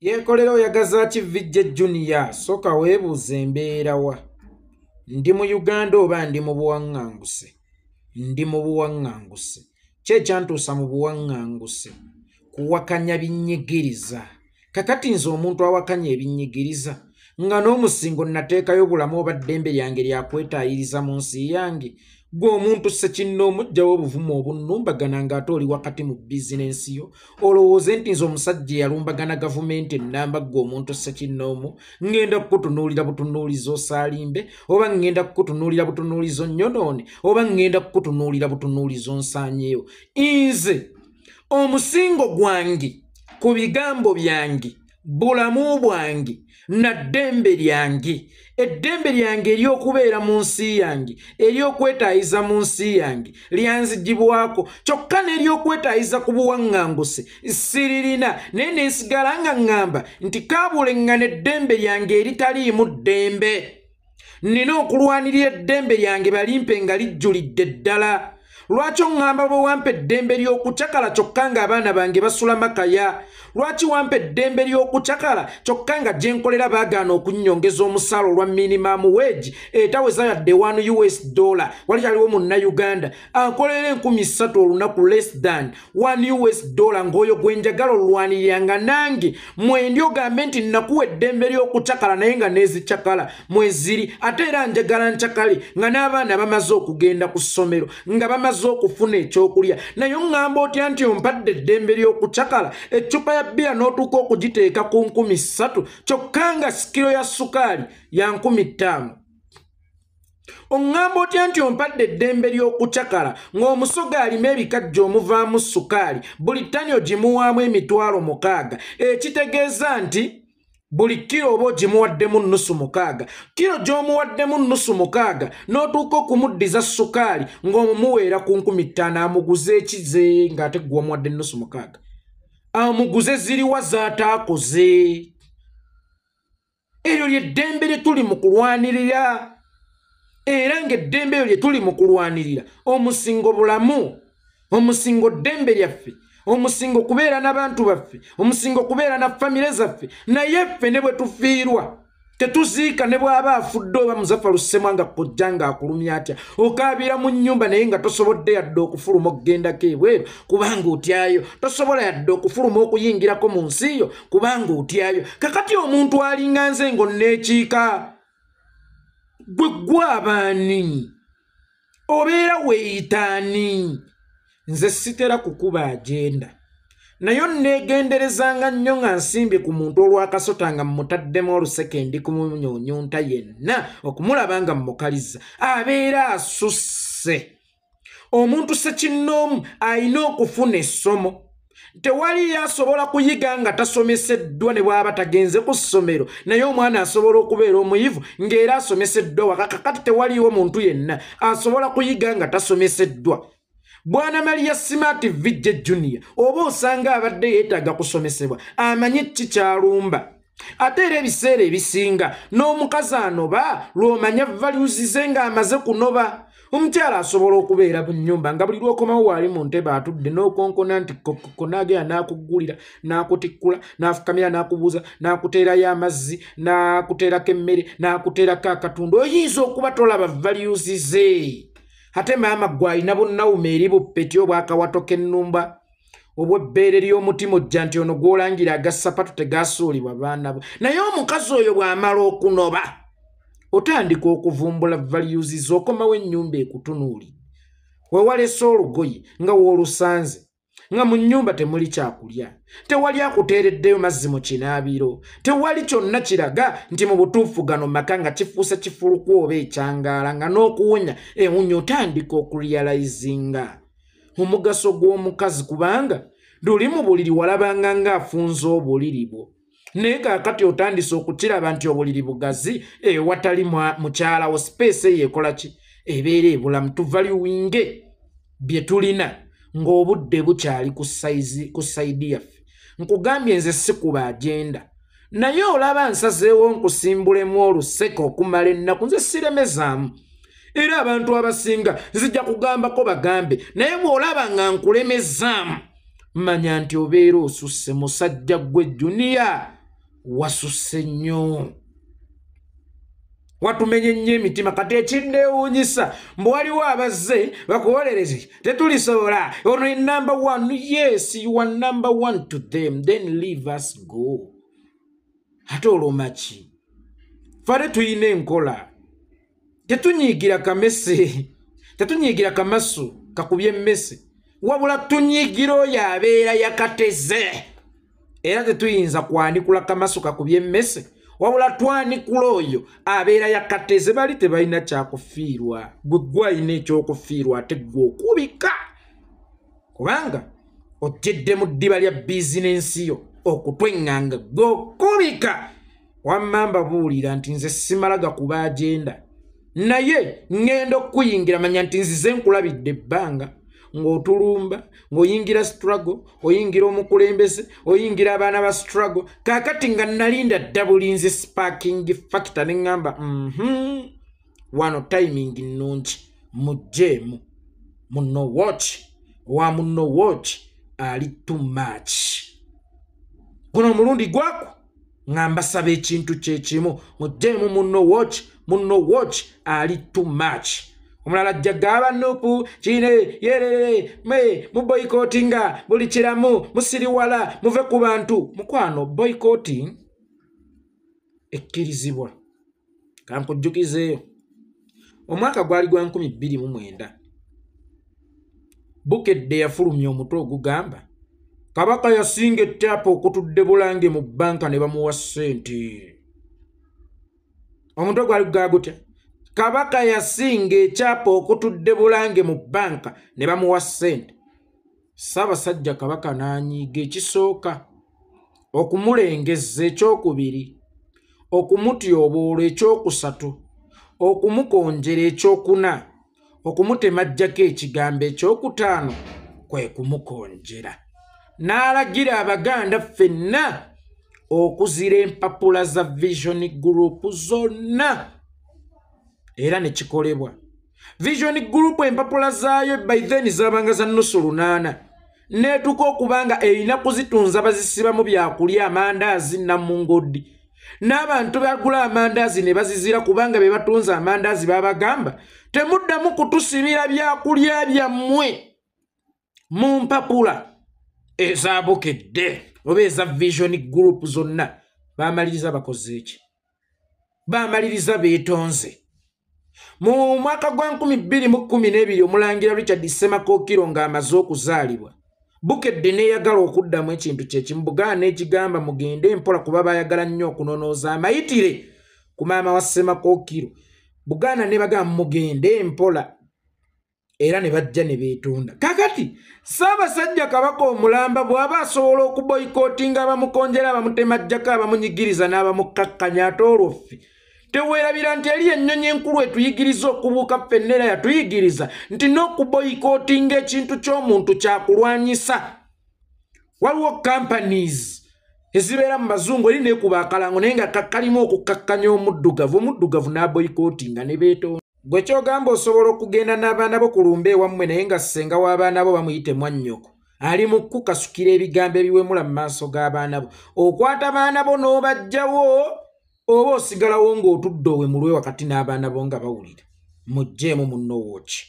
yeekolera oyagaza ki vijja junia soka weebuuza embeera wa ndi mu uganda oba ndi mu buwaŋŋanguse ndi mu buwaŋŋanguse ki ekyantuusa mu buwaŋŋanguse kuwakanya binyigiriza kakati nze omuntu awakanya ebinyigiriza nga n'omusingo nateekayo obulamu oba ddembe lyange lyakwetaayiriza mu nsi yange gwe omuntu sekinnaomuggyawo obuvumu obunnumbagana ng'ate oli wakati mu bizinensi yo olowooze nti nze omusajja eyalumbagana gavumenti ennamba gwe omuntu sekinnaomu ŋŋenda kukutunuulira butunuulizi osaalimbe oba ŋŋenda kukutunuulira butunuulizi onnyonoone oba ŋŋenda kukutunuulira butunuulizi onsaanyeewo nze omusingo gwange ku bigambo byange bulamu bwange na ddembe lyange eddembe lyange ery'okubeera mu nsi yange ery'okwetaayiza mu nsi yange lyanzigibwako kyokka n'eryokwetaayiza ku buwaŋŋanguse siririna naye nensigala nga ŋŋamba nti kaabulengana eddembe lyange eritaliimu ddembe nina okulwanirira eddembe lyange balimpe nga lijjulidde ddala lwaki oŋŋamba bwe wampa eddembe ly'okucakala kyokka ng'abaana bange basula makaya lwaki wampa eddembe ly'okucakala kyokka nga gye nkolera baagaana okunnyongeza omusaala olwa minimamu wege etaweza yadde 1 us dola wali kyaliwo munnauganda ankolera enkumi ssatu olunaku less than 1 us dola ng'oyo gwe njagala olulwaniryanga nange mwendi ogambe nti nnakuwa eddembe ly'okucakala naye nga neezicakala mweziri ate era njagala ncakale nga n'abaana bamaze okugenda ku ssomero nga bama amaze okufuna ekyokulya naye oŋŋamba otya nti ompadde eddembe ly'okucakala eccupa ya bbiya n'otuuka okugiteeka ku nkumi ssatu kyokka nga sikiro ya sukaali ya nkumi ttaano oŋŋamba otya nti ompadde eddembe ly'okucakala ng'omusoga alima ebikajja omuvaamu sukaali buli ttanyo gimuwaamu emitwalo mukaaga ekitegeeza nti e buli kiro oba ogimuwaddemu nnusu mukaaga kiro gy'omuwaddemu nnusu mukaaga n'otuuka okumuddiza sukaali ng'omumuweera ku nkumi ttaano amuguze ekize ng'ate gwe omuwadde nnusu mukaaga amuguze ziriwa z'ataakoze eryo lyeddembe lye tuli mu kulwanirira era ng'eddembe eryo lye tuli mu kulwanirira omusingo bulamu omusingo ddembe lyaffe omusingo okubeera n'abantu baffe omusingo okubeera na famire zaffe naye ffe ne bwe tufiirwa tetuziika ne bwaba afudde oba muzafa lusemwa nga kojja ng'akulumya atya okaabira mu nnyumba naye nga tosobodde yadde okufuluma okugendako ebweru kubanga otyayo tosobola yadde okufuluma okuyingirako mu nsi yo kubanga otyayo kakati omuntu alinga nze ngo nneekiika gwe gwabaani obeera weeyitaani nze sitera kukuba ajenda naye neegenderezanga nnyo nga nsimbye ku muntu olwakasota nga mutaddemu olusekendi kumunyonyunta yenna okumulaba nga mukaliza abeera asusse omuntu sekinnoomu alina okufuna essomo tewali yasobola kuyiga nga tasomeseddwa ne bwaba tagenze ku ssomero naye omwana asobola okubeera omuyivu ng'era asomeseddwa wakakakati tewaliwo muntu yenna asobola kuyiga nga tasomeseddwa bwana maria smart vidja junior oba osanga abadde yeetaaga kusomesebwa amanye ki kyalumba ate era ebiseera ebisinga n'omukazi anoba lwomanya valuzize ng'amaze kunoba omukyala asobola okubeera mu nyumba nga buli lwokomawo waali mu ntebe atudde n'okonkona nti kokoko n'agenda n'akuggulira n'akutikkula n'afukamira n'akubuuza n'akuteerayo amazzi n'akuteerako emmere n'akuteerako akatundu oyinza okuba tolaba valuzize ate maama gwe alina bunawuma eri buppeti obwakawato kennumba obwebbeere ly'omutima ojja nti ono gw'olangira agassapatu tegaasuulibwa baana bo naye omukazi oyo bw'amala okunoba otandika okuvumbula valuzi z'okomawo ennyumba ekutunuulidde wewalesa olugoyi nga w'olusanze nga mu nnyumba temuli kyakulya tewali akuteereddeyo mazzi mu kinaabiro tewali kyonna kiraga nti mu butuufu gano maka nga kifuusa kifuluku oba ekyangaala nga n'okuwonya ewunya otandika okurealizinga omugaso gw'omukazi kubanga luli mu buliri walabanga ng'afunza obuliri bwo naye kaakati otandise okukiraba nti obuliri bugazi ewatali mukyalawo sipeesi eyo ekola ki ebeera ebulamu tuvaliwinge bye tulina Mm. ng'obudde bukyali ku sayidi yaffe nkugambye nze sikuba agenda naye olaba nsazeewo nkusimbulemu oluseke okumala ennaku nze siremezaamu era abantu abasinga zijja kugambako bagambe naye bw'olaba nga nkulemezaamu mmanya nti obeera osusse musajja gwe juniya wasusse nnyo watumenye nnyo emitima kati ekinneewuunyisa mbu waliwo abazze bakuwolerezi tetulisobola ono enamba one yes yuwa number one to them then leave us go ate olwomaki fale tuyina enkola tetunyiigira kamese tetunyiigira kamasu kakubye emmese wabula tunyiigira oyo abeera yakateze era tetuyinza kwanikula kamasu kakubye emmese wabula twanikula oyo abeera yakateze bali tebalina kyakufiirwa gwe gwalina ekyokufiirwa ate gwe okubika kubanga ojjedde mu ddiba lya bizinensi yo okutwenganga gwe okubika wamamba buulira nti nze simalaga kuba agenda naye ngenda okuyingira manya nti nzize nkulabidde ebbanga Mm. ng'otulumba ng'oyingira struggle oyingira omukulembeze oyingira abaana ba struggle kaakati nga nalinda dda bulinzi sparking factor ne ŋŋamba mhm wano timing nnungi mujeemu muno watch wa muno watch ali to match guno omulundi gwako nga mbasaba ekintu kyekimu mujeemu muno watch muno watch ali to match omulala jjagaaba nuupu kiine yerere me mu boyikooti nga buli kiramu musiriwala muve ku bantu mukwano boyikooti ekkirizibwa kankujjukizeeyo omwaka gwali gwa 29 bukedde yafulumya omutwe ogugamba kabaka yasinga ettaapa okutudde bulange mu bbanka ne bamuwa ssente omutwe gwali gugaagutya kabaka yasinga ekyapa okutudde bulange mu bbanka ne bamuwa ssente ssaabasajja kabaka n'anyiiga ekisooka okumulengeza ekyokubiri okumutyobuolo ekyokusatu okumukonjera ekyokuna okumutemajjako ekigambo ekyokutaano kwe kumukonjera n'alagira abaganda ffenna okuzira empapula za visioni gurupu zonna era ne kikolebwa vision group empapula zaayo ebbaithen zaabanga za nnusu lunaana n'etuuka okuba nga erina kuzitunza bazisibamu byakulya amandaazi nnamungoddi n'abantu baagula amandaazi ne bazizira kubanga be batunze amandaazi baabagamba temuddamu kutusibira byakulya byammwe mu mpapula ezaabukedde oba eza visioni gurupu zonna baamaliriza bakoze eki baamaliriza beetonze ba mu mwaka gwa 2012 omulangira richard ssemakookiro ng'amaze okuzaalibwa bukedde neeyagala okuddamu ekintu kyekimubugaa n'ekigamba mugende empola kuba baayagala nnyo okunonooza amayitire ku maama wa ssemakookiro buganda ne bagamba mugende empola era ne bajja ne beetonda kakati saabasajja kabaka omulamba bw'aba asobola okuboyikootinga abamukonjera abamutemajjako abamunyigiriza n'abamukkakkanya ate olwoffe tewerabira nti yali ennyonyi enkulu etuyigiriza okubuuka ffennera yatuyigiriza nti n'okuboyikootinga ekintu ky'omuntu kyakulwanyisa waliwo companies ezibeera mu bazungu eri neekuba akalango naye nga kakalimu okukakkanya omuddugavu omuddugavu n'aboyikootinga ne beetonda gwe ky'ogamba osobola okugenda n'abaana bo kulumba ewammwe naye nga ssenga w'abaana bo bamuyite mwannyoko ali mu kukasukira ebigambo ebiwemula mu maaso g'abaana bo okwata baana bo n'obagjawo oba osigalawo ng'otudde owe mulwe wakati n'abaana bo nga bawulira mujjeemu munno wooki